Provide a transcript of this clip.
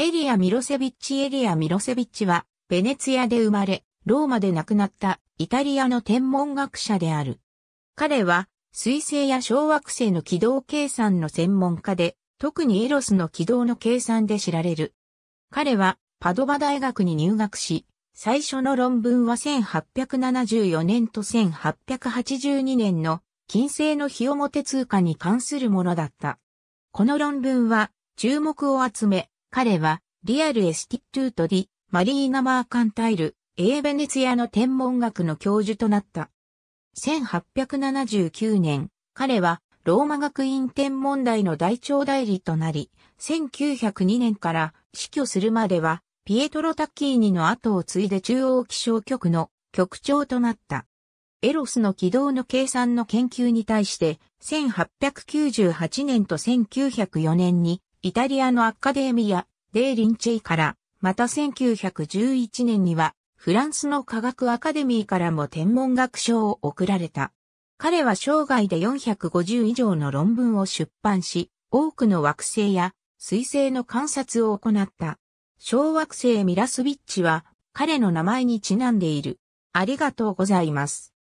エリア・ミロセビッチエリア・ミロセビッチは、ベネツィアで生まれ、ローマで亡くなったイタリアの天文学者である。彼は、水星や小惑星の軌道計算の専門家で、特にエロスの軌道の計算で知られる。彼は、パドバ大学に入学し、最初の論文は1874年と1882年の金星の日表通貨に関するものだった。この論文は注目を集め、彼は、リアルエスティトゥートディ、マリーナ・マーカンタイル、エーベネツィアの天文学の教授となった。1879年、彼は、ローマ学院天文台の大長代理となり、1902年から死去するまでは、ピエトロ・タッキーニの後を継いで中央気象局の局長となった。エロスの軌道の計算の研究に対して、1898年と1904年にイタリアのアッカデミア・デー・リンチェイから、また1911年には、フランスの科学アカデミーからも天文学賞を贈られた。彼は生涯で450以上の論文を出版し、多くの惑星や彗星の観察を行った。小惑星ミラスビッチは彼の名前にちなんでいる。ありがとうございます。